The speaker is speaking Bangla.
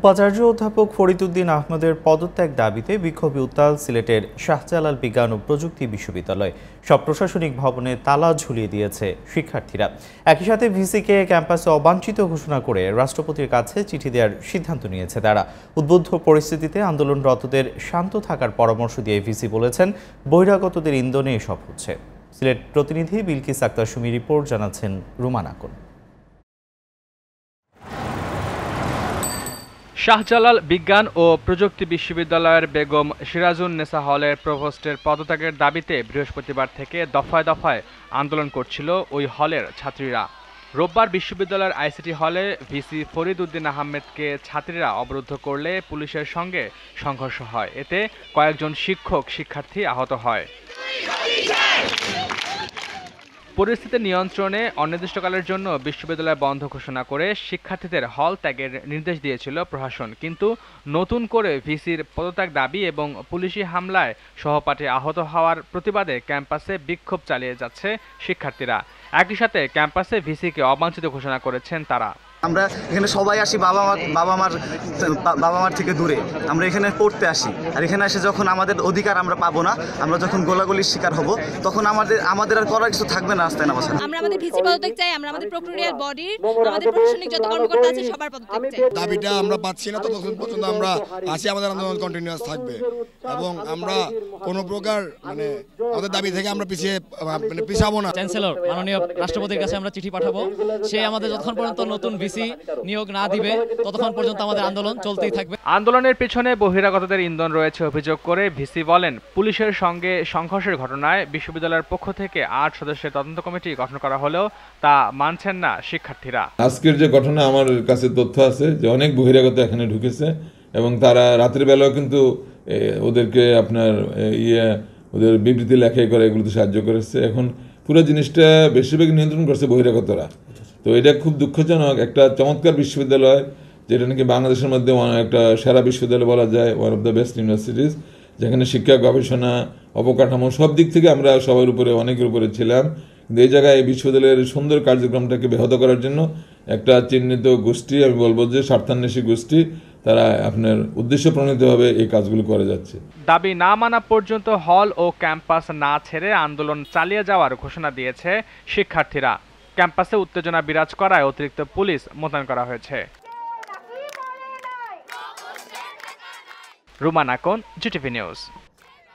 উপাচার্য অধ্যাপক ফরিদুদ্দিন আহমদের পদত্যাগ দাবিতে বিক্ষোভে উত্তাল সিলেটের শাহজালাল বিজ্ঞান ও প্রযুক্তি বিশ্ববিদ্যালয় সব প্রশাসনিক ভবনে তালা ঝুলিয়ে দিয়েছে শিক্ষার্থীরা একই সাথে ভিসিকে ক্যাম্পাসে অবাঞ্ছিত ঘোষণা করে রাষ্ট্রপতির কাছে চিঠি দেওয়ার সিদ্ধান্ত নিয়েছে তারা উদ্বুদ্ধ পরিস্থিতিতে আন্দোলনরতদের শান্ত থাকার পরামর্শ দিয়ে ভিসি বলেছেন বহিরাগতদের ইন্ধনে এসব হচ্ছে সিলেট প্রতিনিধি বিলকিস আক্তার সুমি রিপোর্ট জানাচ্ছেন রুমান শাহজালাল বিজ্ঞান ও প্রযুক্তি বিশ্ববিদ্যালয়ের বেগম সিরাজুন নেসা হলের প্রভোস্টের পদত্যাগের দাবিতে বৃহস্পতিবার থেকে দফায় দফায় আন্দোলন করছিল ওই হলের ছাত্রীরা রোববার বিশ্ববিদ্যালয়ের আইসিটি হলে ভিসি ফরিদ উদ্দিন আহমেদকে ছাত্রীরা অবরুদ্ধ করলে পুলিশের সঙ্গে সংঘর্ষ হয় এতে কয়েকজন শিক্ষক শিক্ষার্থী আহত হয় পরিস্থিতি নিয়ন্ত্রণে অনির্দিষ্টকালের জন্য বিশ্ববিদ্যালয় বন্ধ ঘোষণা করে শিক্ষার্থীদের হল ত্যাগের নির্দেশ দিয়েছিল প্রশাসন কিন্তু নতুন করে ভিসির পদত্যাগ দাবি এবং পুলিশি হামলায় সহপাঠী আহত হওয়ার প্রতিবাদে ক্যাম্পাসে বিক্ষোভ চালিয়ে যাচ্ছে শিক্ষার্থীরা একই সাথে ক্যাম্পাসে ভিসিকে অবাঞ্ছিত ঘোষণা করেছেন তারা আমরা এখানে সবাই আসি বাবা মার বাবা মার বাবা মার থেকে দূরে আমরা এখানে পড়তে আসি আর এখানে এসে যখন আমাদের অধিকার আমরা পাবো না আমরা যখন গোলাগুলির শিকার হব তখন আমাদের আমাদের আর করার কিছু থাকবে না রাস্তায় নামাজ আমরা আমাদের ভিসি পদত্যাগ চাই আমরা আমাদের বডি আমাদের প্রশাসনিক যত কর্মকর্তা আছে সবার পদত্যাগ চাই দাবিটা আমরা পাচ্ছি না পর্যন্ত আমরা আসি আমাদের আন্দোলন কন্টিনিউয়াস থাকবে এবং আমরা কোনো প্রকার মানে আমাদের দাবি থেকে আমরা পিছিয়ে মানে পিছাবো না চ্যান্সেলর মাননীয় রাষ্ট্রপতির কাছে আমরা চিঠি পাঠাবো সে আমাদের যতক্ষণ পর্যন্ত নতুন ভিসি ডিসি নিয়োগ না দিবে ততক্ষণ পর্যন্ত আমাদের আন্দোলন চলতেই থাকবে আন্দোলনের পিছনে বহিরাগতদের ইন্ধন রয়েছে অভিযোগ করে ভিসি বলেন পুলিশের সঙ্গে সংঘর্ষের ঘটনায় বিশ্ববিদ্যালয়ের পক্ষ থেকে আট সদস্যের তদন্ত কমিটি গঠন করা হলেও তা মানছেন না শিক্ষার্থীরা আজকের যে ঘটনা আমার কাছে তথ্য আছে যে অনেক বহিরাগত এখানে ঢুকেছে এবং তারা রাত্রি বেলাও কিন্তু ওদেরকে আপনার ইয়ে ওদের বিবৃতি লেখে করে এগুলোতে সাহায্য করেছে এখন পুরো জিনিসটা বেশিরভাগ নিয়ন্ত্রণ করছে বহিরাগতরা তো এটা খুব দুঃখজনক একটা চমৎকার বিশ্ববিদ্যালয় যেটা নাকি বাংলাদেশের মধ্যে একটা সেরা বিশ্ববিদ্যালয় বলা যায় one of the best universities যেখানে শিক্ষা গবেষণা অবকাঠামো সব দিক থেকে আমরা সবার উপরে অনেকের উপরে ছিলাম কিন্তু এই জায়গায় এই বিশ্ববিদ্যালয়ের সুন্দর কার্যক্রমটাকে ব্যাহত করার জন্য একটা চিহ্নিত গোষ্ঠী আমি বলবো যে স্বার্থান্বেষী গোষ্ঠী তারা আপনার উদ্দেশ্য প্রণীতভাবে এই কাজগুলো করে যাচ্ছে দাবি না মানা পর্যন্ত হল ও ক্যাম্পাস না ছেড়ে আন্দোলন চালিয়ে যাওয়ার ঘোষণা দিয়েছে শিক্ষার্থীরা ক্যাম্পাসে উত্তেজনা বিরাজ করায় অতিরিক্ত পুলিশ মোতায়েন করা হয়েছে রুমানাকন জিটিভি নিউজ